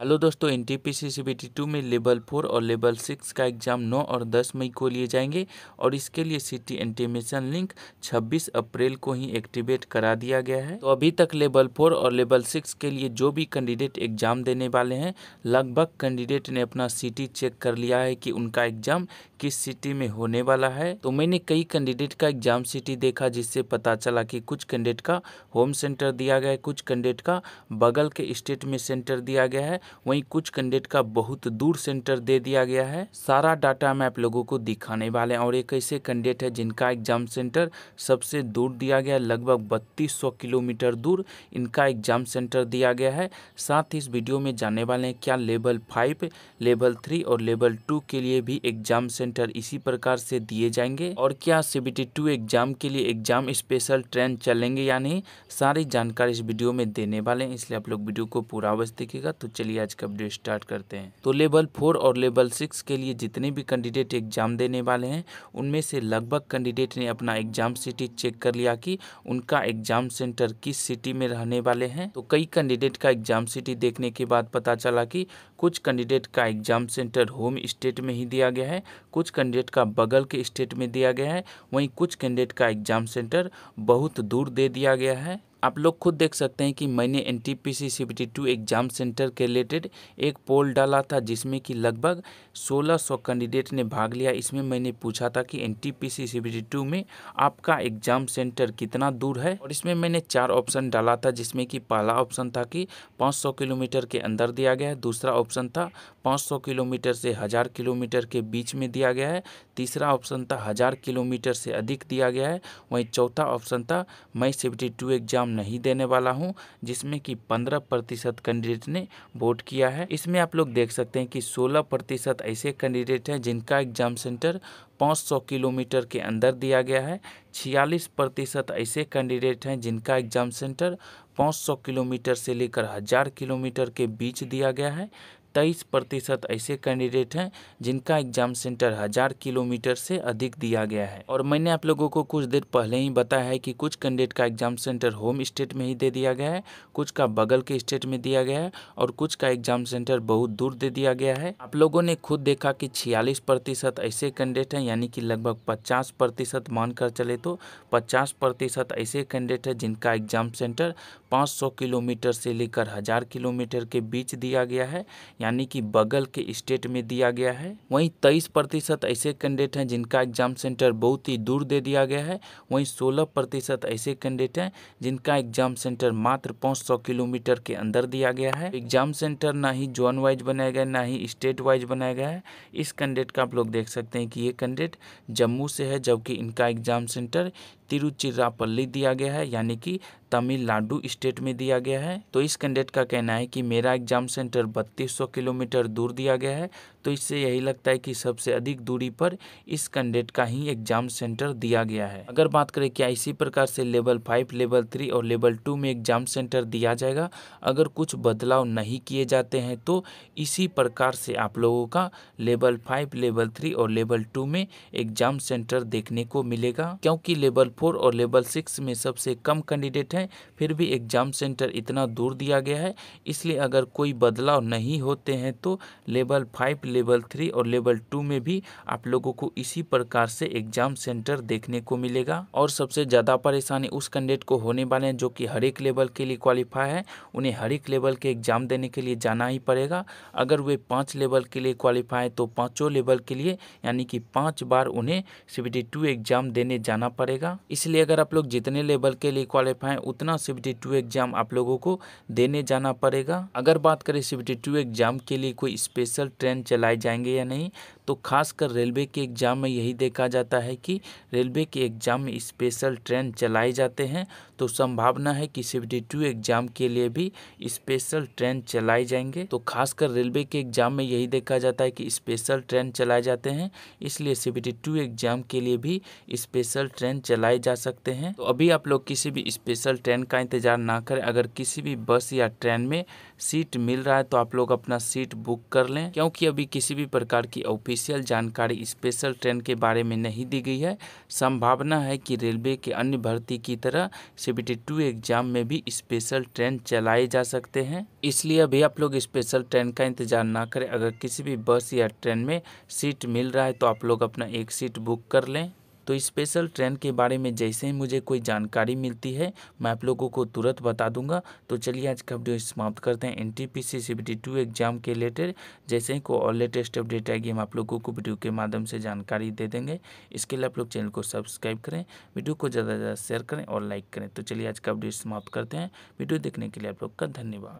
hello दोस्तों N T P C C B T two में level four और level six का exam नौ और दस मई को लिए जाएंगे और इसके लिए सिटी एंटीमेशन लिंक छब्बीस अप्रैल को ही एक्टिवेट करा दिया गया है तो अभी तक लेवल फोर और लेवल सिक्स के लिए जो भी कैंडिडेट एग्ज़ाम देने वाले हैं लगभग कैंडिडेट ने अपना सिटी चेक कर लिया है कि उनका एग्ज़ाम किस सिटी में होने वाला है तो मैंने कई कैंडिडेट का एग्ज़ाम सिटी देखा जिससे पता चला कि कुछ कैंडिडेट का होम सेंटर दिया गया है कुछ कैंडिडेट का बगल के स्टेट में सेंटर दिया गया है वहीं कुछ कैंडिडेट का बहुत दूर सेंटर दे दिया गया है सारा डाटा मैं आप लोगों को दिखाने वाले हैं और एक ऐसे कैंडिडेट है जिनका एग्जाम सेंटर सबसे दूर दिया गया है लगभग बत्तीस किलोमीटर दूर इनका एग्जाम सेंटर दिया गया है साथ ही इस वीडियो में जानने वाले हैं क्या लेवल फाइव लेवल थ्री और लेवल टू के लिए भी एग्जाम सेंटर इसी प्रकार से दिए जाएंगे और क्या सीबीटी टू एग्जाम के लिए एग्जाम स्पेशल ट्रेन चलेंगे या नहीं सारी जानकारी इस वीडियो में देने वाले हैं इसलिए आप लोग वीडियो को पूरा अवश्य देखेगा तो चलिए चलिए आज का अपडेट स्टार्ट करते हैं तो लेवल फोर और लेवल सिक्स के लिए जितने भी कैंडिडेट एग्जाम देने वाले हैं उनमें से लगभग कैंडिडेट ने अपना एग्जाम सिटी चेक कर लिया कि उनका एग्जाम सेंटर किस सिटी में रहने वाले हैं तो कई कैंडिडेट का एग्जाम सिटी देखने के बाद पता चला कि कुछ कैंडिडेट का एग्जाम सेंटर होम स्टेट में ही दिया गया है कुछ कैंडिडेट का बगल के स्टेट में दिया गया है वहीं कुछ कैंडिडेट का एग्जाम सेंटर बहुत दूर दे दिया गया है आप लोग खुद देख सकते हैं कि मैंने N T P C C two exam centre के रिलेटेड एक पोल डाला था जिसमें कि लगभग 1600 कैंडिडेट ने भाग लिया इसमें मैंने पूछा था कि N T P C C two में आपका एग्ज़ाम सेंटर कितना दूर है और इसमें मैंने चार ऑप्शन डाला था जिसमें कि पहला ऑप्शन था कि 500 किलोमीटर के अंदर दिया गया है दूसरा ऑप्शन था पाँच किलोमीटर से हज़ार किलोमीटर के बीच में दिया गया है तीसरा ऑप्शन था हज़ार किलोमीटर से अधिक दिया गया है वहीं चौथा ऑप्शन था मई सेवेंटी एग्ज़ाम नाम नहीं देने वाला हूँ जिसमें कि पंद्रह प्रतिशत कैंडिडेट ने वोट किया है इसमें आप लोग देख सकते हैं कि सोलह प्रतिशत ऐसे कैंडिडेट हैं जिनका एग्जाम सेंटर 500 किलोमीटर के अंदर दिया गया है छियालीस प्रतिशत ऐसे कैंडिडेट हैं जिनका एग्जाम सेंटर 500 किलोमीटर से लेकर हज़ार किलोमीटर के बीच दिया गया है तेईस प्रतिशत ऐसे कैंडिडेट हैं जिनका एग्जाम सेंटर हज़ार किलोमीटर से अधिक दिया गया है और मैंने आप लोगों को कुछ देर पहले ही बताया है कि कुछ कैंडिडेट का एग्जाम सेंटर होम स्टेट में ही दे दिया गया है कुछ का बगल के स्टेट में दिया गया है और कुछ का एग्जाम सेंटर बहुत दूर दे दिया गया है आप लोगों ने खुद देखा कि छियालीस प्रतिशत ऐसे कैंडिडेट हैं यानी कि लगभग पचास प्रतिशत मानकर चले तो पचास प्रतिशत ऐसे कैंडिडेट है जिनका एग्जाम सेंटर सौ किलोमीटर से लेकर हज़ार किलोमीटर के बीच दिया गया है यानी कि बगल के स्टेट में दिया गया है वहीं तेईस प्रतिशत ऐसे कैंडिडेट हैं जिनका एग्जाम सेंटर बहुत ही दूर दे दिया गया है वहीं सोलह प्रतिशत ऐसे कैंडिडेट हैं जिनका एग्जाम सेंटर मात्र पाँच सौ किलोमीटर के अंदर दिया गया है एग्जाम सेंटर ना ही जोन वाइज बनाया गया ना ही स्टेट वाइज बनाया गया है इस कैंडिडेट का आप लोग देख सकते हैं कि ये कैंडिडेट जम्मू से है जबकि इनका एग्जाम सेंटर तिरुचिरापल्ली दिया गया है यानी कि तमिलनाडु स्टेट में दिया गया है तो इस कैंडिडेट का कहना है कि मेरा एग्जाम सेंटर 3200 किलोमीटर दूर दिया गया है तो इससे यही लगता है कि सबसे अधिक दूरी पर इस कैंडिडेट का ही एग्जाम सेंटर दिया गया है अगर बात करें क्या इसी प्रकार से लेवल फाइव लेवल थ्री और लेवल टू में एग्जाम सेंटर दिया जाएगा अगर कुछ बदलाव नहीं किए जाते हैं तो इसी प्रकार से आप लोगों का लेवल फाइव लेवल थ्री और लेवल टू में एग्जाम सेंटर देखने को मिलेगा क्योंकि लेवल फोर और लेवल सिक्स में सबसे कम कैंडिडेट हैं फिर भी एग्ज़ाम सेंटर इतना दूर दिया गया है इसलिए अगर कोई बदलाव नहीं होते हैं तो लेवल फाइव लेवल थ्री और लेवल टू में भी आप लोगों को इसी प्रकार से एग्ज़ाम सेंटर देखने को मिलेगा और सबसे ज़्यादा परेशानी उस कैंडिडेट को होने वाले हैं जो कि हर एक लेवल के लिए क्वालिफाई है उन्हें हर एक लेवल के एग्ज़ाम देने के लिए जाना ही पड़ेगा अगर वे पाँच लेवल के लिए क्वालिफाई हैं तो पाँचों लेवल के लिए यानी कि पाँच बार उन्हें सी एग्ज़ाम देने जाना पड़ेगा इसलिए अगर आप लोग जितने लेवल के लिए क्वालिफाई उतना सी टू एग्ज़ाम आप लोगों को देने जाना पड़ेगा अगर बात करें सी टू एग्ज़ाम के लिए कोई स्पेशल ट्रेन चलाए जाएंगे या नहीं तो खासकर रेलवे के एग्ज़ाम में यही देखा जाता है कि रेलवे के एग्ज़ाम में स्पेशल ट्रेन चलाए जाते हैं तो संभावना है कि सेवेंटी टू एग्ज़ाम के लिए भी स्पेशल ट्रेन चलाए जाएंगे तो खासकर रेलवे के एग्ज़ाम में यही देखा जाता है कि स्पेशल ट्रेन चलाए जाते हैं इसलिए सेवेंटी टू एग्ज़ाम के लिए भी स्पेशल ट्रेन चलाए जा सकते हैं तो अभी आप लोग किसी भी स्पेशल ट्रेन का इंतज़ार ना करें अगर किसी भी बस या ट्रेन में सीट मिल रहा है तो आप लोग अपना सीट बुक कर लें क्योंकि अभी किसी भी प्रकार की ऑफिस ऑफिशियल जानकारी स्पेशल ट्रेन के बारे में नहीं दी गई है संभावना है कि रेलवे के अन्य भर्ती की तरह सीबीटी टू एग्जाम में भी स्पेशल ट्रेन चलाए जा सकते हैं इसलिए अभी आप लोग स्पेशल ट्रेन का इंतजार ना करें अगर किसी भी बस या ट्रेन में सीट मिल रहा है तो आप लोग अपना एक सीट बुक कर लें तो स्पेशल ट्रेन के बारे में जैसे ही मुझे कोई जानकारी मिलती है मैं आप लोगों को तुरंत बता दूंगा तो चलिए आज का वीडियो समाप्त करते हैं N T P C C B T two exam के रिलेटेड जैसे ही कोई और लेटेस्ट अपडेट आएगी हम आप लोगों को वीडियो के माध्यम से जानकारी दे देंगे इसके लिए आप लोग चैनल को सब्सक्राइब करें वीडियो को ज़्यादा से ज़्यादा शेयर करें और लाइक करें तो चलिए आज का वीडियो समाप्त करते हैं वीडियो देखने के लिए आप लोग का धन्यवाद